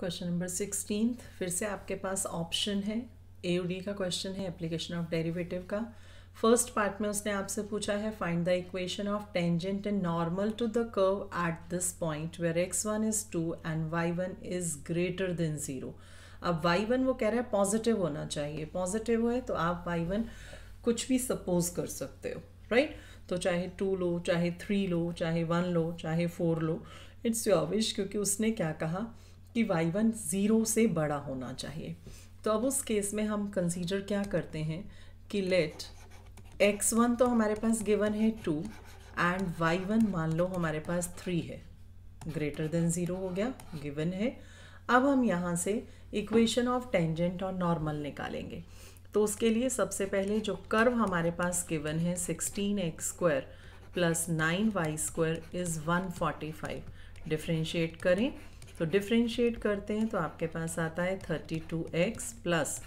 Question number sixteen फिर से आपके पास ऑप्शन है ए डी का क्वेश्चन है एप्लीकेशन ऑफ डेरिवेटिव का फर्स्ट पार्ट में उसने आपसे पूछा है find the equation of tangent and normal to the curve at this point where x one is two and y one is greater than zero अब y one वो कह रहा है पॉजिटिव होना चाहिए पॉजिटिव है तो आप वाई वन कुछ भी सपोज कर सकते हो राइट right? तो चाहे टू लो चाहे थ्री लो चाहे वन लो चाहे फोर लो इट्स योर विश क्योंकि उसने क्या कहा कि वाई वन ज़ीरो से बड़ा होना चाहिए तो अब उस केस में हम कंसीडर क्या करते हैं कि लेट एक्स वन तो हमारे पास गिवन है टू एंड वाई वन मान लो हमारे पास थ्री है ग्रेटर देन ज़ीरो हो गया गिवन है अब हम यहाँ से इक्वेशन ऑफ टेंजेंट और नॉर्मल निकालेंगे तो उसके लिए सबसे पहले जो कर्व हमारे पास गिवन है sixteen x square plus nine y square is one forty five differentiate करें तो डिफ्रेंशिएट करते हैं तो आपके पास आता है thirty two x plus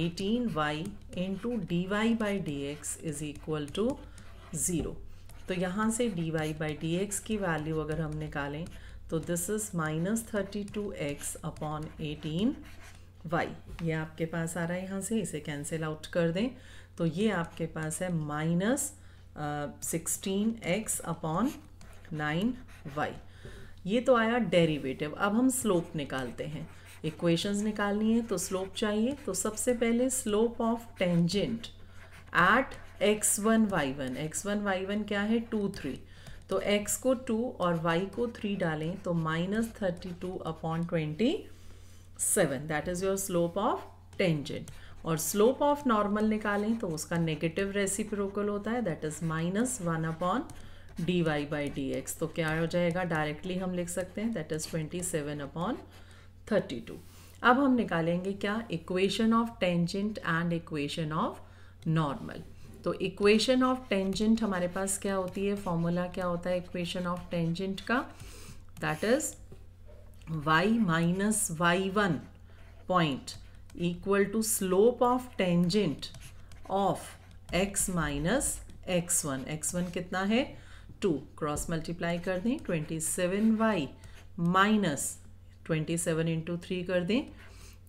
eighteen y into d y by d x is equal to zero तो यहाँ से d y by d x की वैल्यू अगर हम निकालें तो this is minus thirty two x upon eighteen y ये आपके पास आ रहा है यहाँ से इसे कैंसिल आउट कर दें तो ये आपके पास है minus sixteen x upon nine y ये तो आया डेरिवेटिव अब हम स्लोप निकालते हैं इक्वेशंस निकालनी है तो स्लोप चाहिए तो सबसे पहले slope of tangent at x one y one x one y one क्या है टू थ्री तो x को टू और y को थ्री डालें तो minus thirty two upon twenty seven that is your slope of tangent और स्लोप ऑफ नॉर्मल निकालें तो उसका नेगेटिव रेसिप्रोकल होता है that is minus one upon d y by d x तो क्या हो जाएगा डायरेक्टली हम लिख सकते हैं that is twenty seven upon thirty two अब हम निकालेंगे क्या equation of tangent and equation of normal तो इक्वेशन ऑफ टेंजेंट हमारे पास क्या होती है फॉर्मूला क्या होता है इक्वेशन ऑफ टेंजेंट का that is y minus y one point equal to slope of tangent of x minus x one x one कितना है टू क्रॉस मल्टीप्लाई कर दें twenty seven y minus twenty seven into three कर दें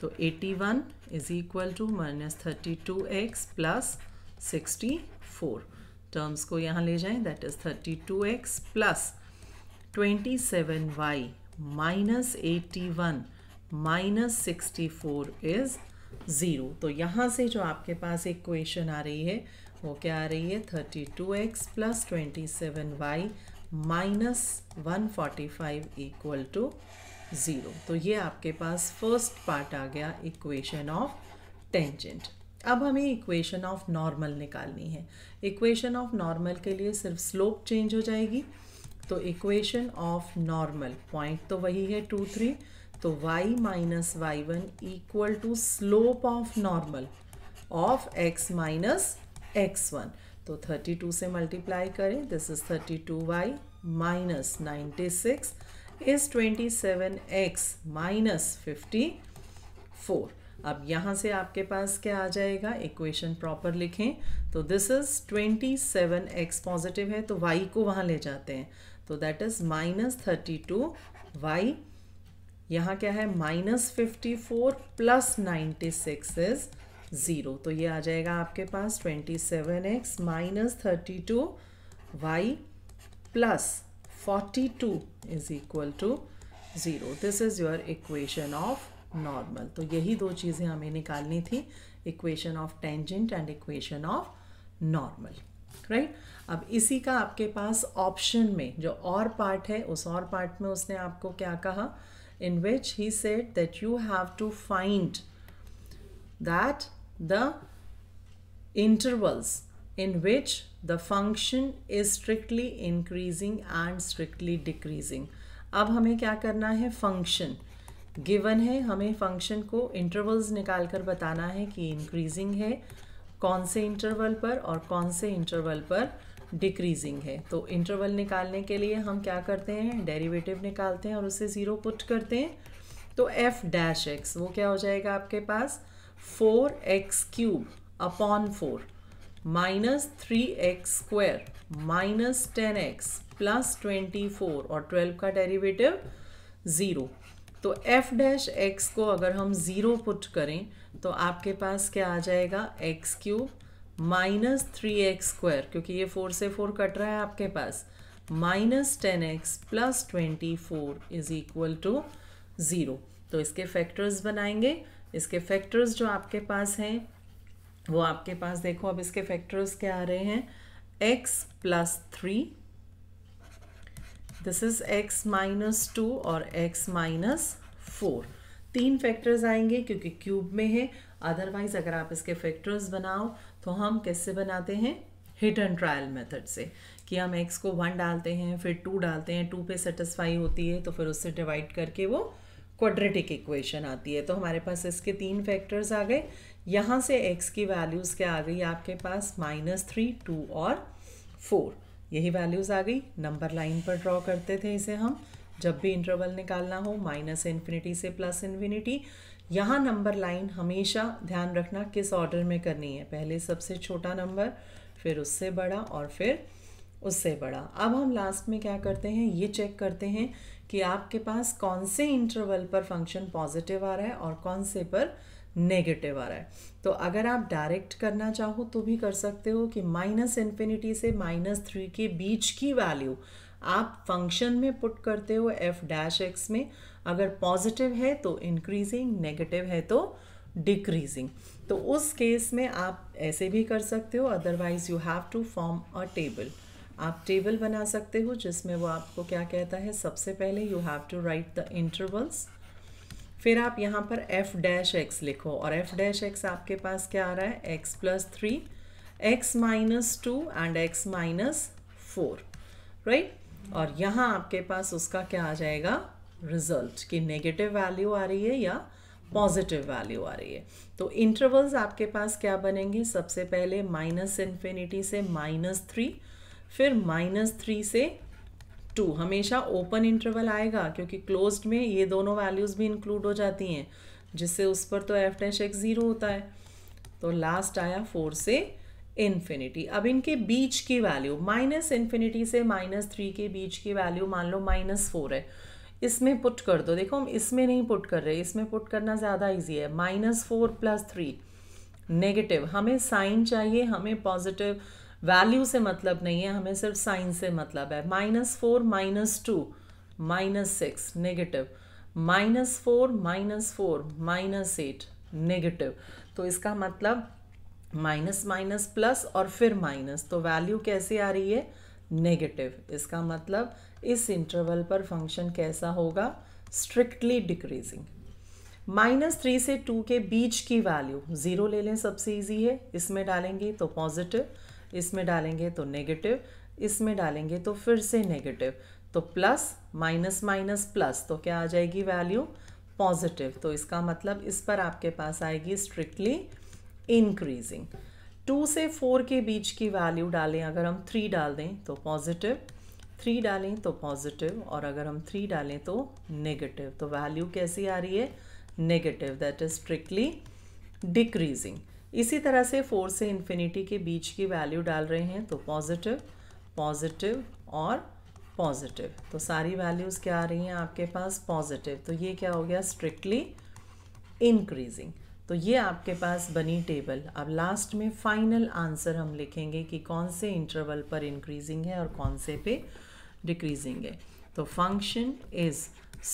तो eighty one is equal to minus thirty two x plus sixty four terms को यहाँ ले जाएं that is thirty two x plus twenty seven y minus eighty one minus sixty four is zero तो यहाँ से जो आपके पास एक क्वेश्चन आ रही है वो क्या आ रही है thirty two x plus twenty seven y minus one forty five equal to zero तो ये आपके पास फर्स्ट पार्ट आ गया इक्वेशन ऑफ टेंजेंट अब हमें इक्वेशन ऑफ नॉर्मल निकालनी है इक्वेशन ऑफ नॉर्मल के लिए सिर्फ स्लोप चेंज हो जाएगी तो इक्वेशन ऑफ नॉर्मल पॉइंट तो वही है टू थ्री तो y minus y one equal to slope of normal of x minus x one तो थर्टी टू से मल्टीप्लाई करें this is thirty two y minus ninety six is twenty seven x minus fifty four अब यहाँ से आपके पास क्या आ जाएगा इक्वेशन प्रॉपर लिखें तो this is twenty seven x positive है तो वाई को वहाँ ले जाते हैं तो that is minus thirty two y यहाँ क्या है minus fifty four plus ninety six is zero तो ये आ जाएगा आपके पास twenty seven x minus thirty two y plus forty two is equal to zero this is your equation of normal तो यही दो चीज़ें हमें निकालनी थी equation of tangent and equation of normal right अब इसी का आपके पास ऑप्शन में जो और पार्ट है उस और पार्ट में उसने आपको क्या कहा इन विच ही set that you have to find that the intervals in which the function is strictly increasing and strictly decreasing. अब हमें क्या करना है function. गिवन है हमें फंक्शन को इंटरवल्स निकाल कर बताना है कि इंक्रीजिंग है कौन से इंटरवल पर और कौन से इंटरवल पर डिक्रीजिंग है तो इंटरवल निकालने के लिए हम क्या करते हैं डेरिवेटिव निकालते हैं और उसे ज़ीरो पुट करते हैं तो एफ डैश एक्स वो क्या हो जाएगा आपके पास four x cube upon four minus three x square minus ten x plus twenty four और ट्वेल्व का डेरिवेटिव ज़ीरो तो एफ डैश एक्स को अगर हम ज़ीरो पुट करें तो आपके पास क्या आ जाएगा x cube minus three x square क्योंकि ये फोर से फोर कट रहा है आपके पास minus ten x plus twenty four is equal to zero तो इसके फैक्टर्स बनाएंगे इसके फैक्टर्स जो आपके पास हैं वो आपके पास देखो अब इसके फैक्टर्स क्या आ रहे हैं x plus three this is x minus two और एक्स माइनस फोर तीन फैक्टर्स आएंगे क्योंकि क्यूब में है अदरवाइज अगर आप इसके फैक्टर्स बनाओ तो हम कैसे बनाते हैं हिट एंड ट्रायल मेथड से कि हम एक्स को वन डालते हैं फिर टू डालते हैं टू पे सेटिस्फाई होती है तो फिर उससे डिवाइड करके वो क्वाड्रेटिक इक्वेशन आती है तो हमारे पास इसके तीन फैक्टर्स आ गए यहाँ से एक्स की वैल्यूज़ क्या आ गई आपके पास माइनस थ्री टू और फोर यही वैल्यूज़ आ गई नंबर लाइन पर ड्रॉ करते थे इसे हम जब भी इंटरवल निकालना हो माइनस इन्फिनिटी से प्लस इन्फिनिटी यहाँ नंबर लाइन हमेशा ध्यान रखना किस ऑर्डर में करनी है पहले सबसे छोटा नंबर फिर उससे बड़ा और फिर उससे बड़ा अब हम लास्ट में क्या करते हैं ये चेक करते हैं कि आपके पास कौन से इंटरवल पर फंक्शन पॉजिटिव आ रहा है और कौन से पर नेगेटिव आ रहा है तो अगर आप डायरेक्ट करना चाहो तो भी कर सकते हो कि माइनस इन्फिनिटी से माइनस थ्री के बीच की वैल्यू आप फंक्शन में पुट करते हो एफ डैश एक्स में अगर पॉजिटिव है तो इंक्रीजिंग नेगेटिव है तो डिक्रीजिंग तो उस केस में आप ऐसे भी कर सकते हो otherwise you have to form a table आप टेबल बना सकते हो जिसमें वो आपको क्या कहता है सबसे पहले you have to write the intervals फिर आप यहाँ पर एफ डैश एक्स लिखो और एफ डैश एक्स आपके पास क्या आ रहा है x plus three x minus two and x minus four right और यहाँ आपके पास उसका क्या आ जाएगा रिजल्ट कि नेगेटिव वैल्यू आ रही है या पॉजिटिव वैल्यू आ रही है तो इंटरवल्स आपके पास क्या बनेंगे सबसे पहले माइनस इन्फिनिटी से माइनस थ्री फिर माइनस थ्री से टू हमेशा ओपन इंटरवल आएगा क्योंकि क्लोज में ये दोनों वैल्यूज़ भी इंक्लूड हो जाती हैं जिससे उस पर तो एफ डैश एक्स ज़ीरो होता है तो लास्ट आया फोर से इन्फिनिटी अब इनके बीच की वैल्यू माइनस इन्फिनिटी से माइनस थ्री के बीच की वैल्यू मान लो माइनस फोर है इसमें पुट कर दो देखो हम इसमें नहीं पुट कर रहे इसमें पुट करना ज़्यादा ईजी है minus four plus three negative हमें साइन चाहिए हमें पॉजिटिव वैल्यू से मतलब नहीं है हमें सिर्फ साइन से मतलब है minus four minus two minus six negative minus four minus four minus eight negative तो इसका मतलब माइनस माइनस प्लस और फिर माइनस तो वैल्यू कैसे आ रही है नेगेटिव इसका मतलब इस इंटरवल पर फंक्शन कैसा होगा स्ट्रिक्टली डिक्रीजिंग माइनस थ्री से टू के बीच की वैल्यू ज़ीरो ले लें सबसे इजी है इसमें डालेंगे तो पॉजिटिव इसमें डालेंगे तो नेगेटिव इसमें डालेंगे तो फिर से नेगेटिव तो प्लस माइनस माइनस प्लस तो क्या आ जाएगी वैल्यू पॉजिटिव तो इसका मतलब इस पर आपके पास आएगी स्ट्रिक्टली इंक्रीजिंग टू से फोर के बीच की वैल्यू डालें अगर हम थ्री डाल दें तो पॉजिटिव थ्री डालें तो पॉजिटिव और अगर हम थ्री डालें तो नेगेटिव तो वैल्यू कैसी आ रही है negative that is strictly decreasing इसी तरह से फोर से इन्फिनिटी के बीच की वैल्यू डाल रहे हैं तो पॉजिटिव पॉजिटिव और पॉजिटिव तो सारी वैल्यूज़ क्या आ रही हैं आपके पास पॉजिटिव तो ये क्या हो गया स्ट्रिक्टली इंक्रीजिंग तो ये आपके पास बनी टेबल अब लास्ट में फाइनल आंसर हम लिखेंगे कि कौन से इंटरवल पर इंक्रीजिंग है और कौन से पे डिक्रीजिंग है तो function is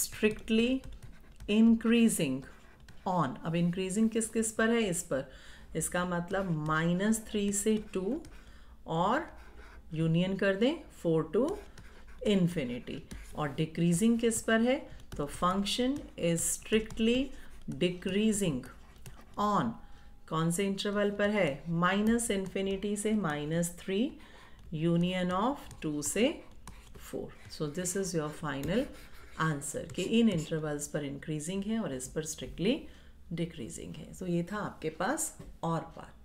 strictly increasing on अब इंक्रीजिंग किस किस पर है इस पर इसका मतलब माइनस थ्री से टू और यूनियन कर दें फोर टू इन्फिनिटी और डिक्रीजिंग किस पर है तो function is strictly decreasing on कौन से इंटरवल पर है माइनस इन्फिनिटी से minus three union of two से four so this is your final answer कि इन इंटरवल्स पर इंक्रीजिंग है और इस पर स्ट्रिक्टली डिक्रीजिंग है सो so, ये था आपके पास और पार्ट